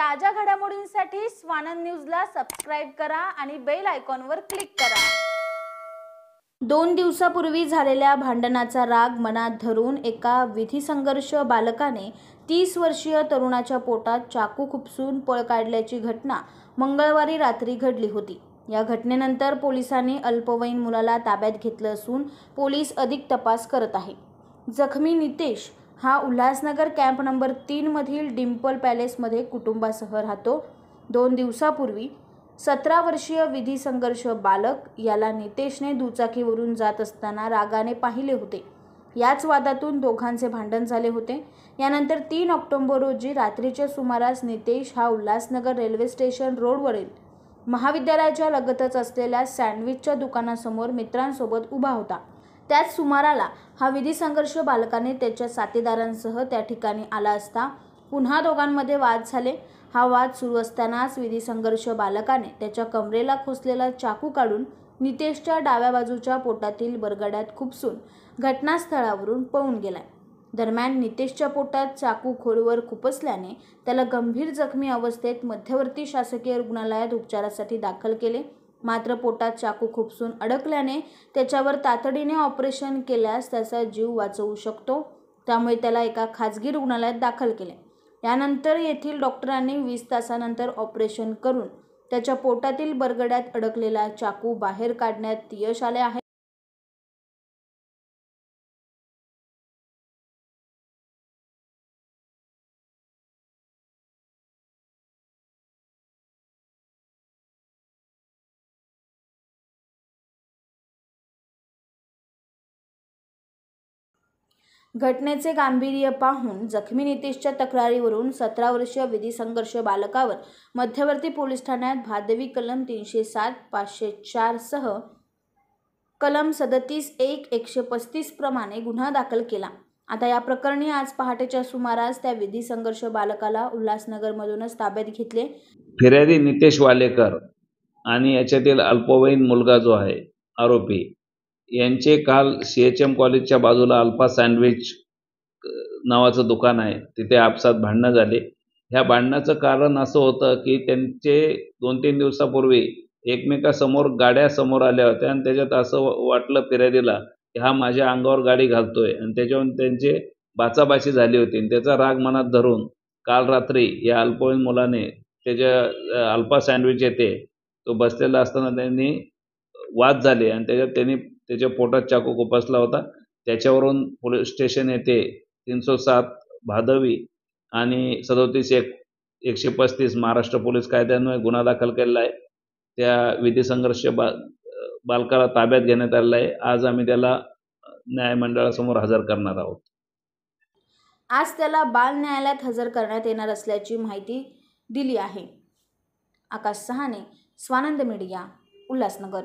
ताज्या घडामोडींसाठी स्वानंद न्यूजला सबस्क्राईब करा आणि बेल आयकॉनवर क्लिक करा दोन दिवसापूर्वी झालेल्या भांडणाचा राग मनात धरून एका विधिसंघर्ष बालकाने तीस वर्षीय तरुणाच्या पोटात चाकू खुपसून पळ काढल्याची घटना मंगळवारी रात्री घडली होती या घटनेनंतर पोलिसांनी अल्पवयीन मुलाला ताब्यात घेतलं असून पोलीस अधिक तपास करत आहे जखमी नितेश हा उल्हासनगर कॅम्प नंबर तीनमधील डिम्पल पॅलेसमध्ये कुटुंबासह राहतो दोन दिवसापूर्वी सतरा वर्षीय विधी संघर्ष बालक याला नितेशने दुचाकीवरून जात असताना रागाने पाहिले होते याच वादातून दोघांचे भांडण झाले होते यानंतर तीन ऑक्टोंबर रोजी रात्रीच्या सुमारास नितेश हा उल्हासनगर रेल्वे स्टेशन रोडवरील महाविद्यालयाच्या लगतच असलेल्या सँडविचच्या दुकानासमोर मित्रांसोबत उभा होता त्याच सुमाराला हा विधी संघर्ष बालकाने त्याच्या साथीदारांसह त्या ठिकाणी आला असता पुन्हा दोघांमध्ये वाद झाले हा वाद सुरू असतानाच विधी संघर्ष बालकाने त्याच्या कमरेला खोसलेला चाकू काढून नितेशच्या डाव्या बाजूच्या पोटातील बरगड्यात खुपसून घटनास्थळावरून पळून गेलाय दरम्यान नितेशच्या पोटात चाकू खोलवर खुपसल्याने त्याला गंभीर जखमी अवस्थेत मध्यवर्ती शासकीय रुग्णालयात उपचारासाठी दाखल केले मात्र पोटात चाकू खुपसून अडकल्याने त्याच्यावर तातडीने ऑपरेशन केल्यास त्याचा जीव वाचवू शकतो त्यामुळे त्याला एका खाजगी रुग्णालयात दाखल केले यानंतर येथील डॉक्टरांनी वीस तासानंतर ऑपरेशन करून त्याच्या पोटातील बरगड्यात अडकलेला चाकू बाहेर काढण्यात यश आले आहे घटनेचे गांभीर्य पाहून जखमी नितेशच्या तक्रारीवरून सतरा वर्षीय विधी संघर्ष बालकावर मध्यवर्ती पोलीस ठाण्यात भादवी कलम तीनशे सात पाचशे सह कलम सदतीस एक एकशे पस्तीस प्रमाणे गुन्हा दाखल केला आता या प्रकरणी आज पहाटेच्या सुमारास त्या विधी संघर्ष बालकाला मधूनच ताब्यात घेतले फिर्यादी नितेश वालेकर आणि याच्यातील अल्पवयीन मुलगा जो आहे आरोपी यांचे काल सी एच एम कॉलेजच्या बाजूला अल्फा सँडविच नावाचं दुकान आहे तिथे आपसात भांडणं झाले ह्या भांडणाचं कारण असं होतं की त्यांचे दोन तीन दिवसापूर्वी एकमेकासमोर गाड्या समोर आल्या होत्या आणि त्याच्यात असं वाटलं फिर्यादीला की हा माझ्या अंगावर गाडी घालतोय आणि त्याच्यावरून त्यांचे बाचाबाची झाली होती आणि त्याचा राग मनात धरून काल रात्री या अल्पवयीन मुलाने त्याच्या अल्फा सँडविच येते तो बसलेला असताना त्यांनी वाद झाले आणि त्याच्यात त्यांनी त्याच्या पोटात चाकू खुपसला होता त्याच्यावरून पोलीस स्टेशन येथे तीनशे सात भादवी आणि सदोतीस एक एकशे पस्तीस महाराष्ट्र पोलीस कायद्यान्वये गुन्हा दाखल केलेला आहे त्या विधी संघर्ष बा बालकाला ताब्यात घेण्यात आलेला आहे आज आम्ही त्याला न्यायमंडळासमोर हजर करणार आहोत आज त्याला बाल न्यायालयात हजर करण्यात येणार असल्याची माहिती दिली आहे आकाश सहाने स्वानंद मीडिया उल्हासनगर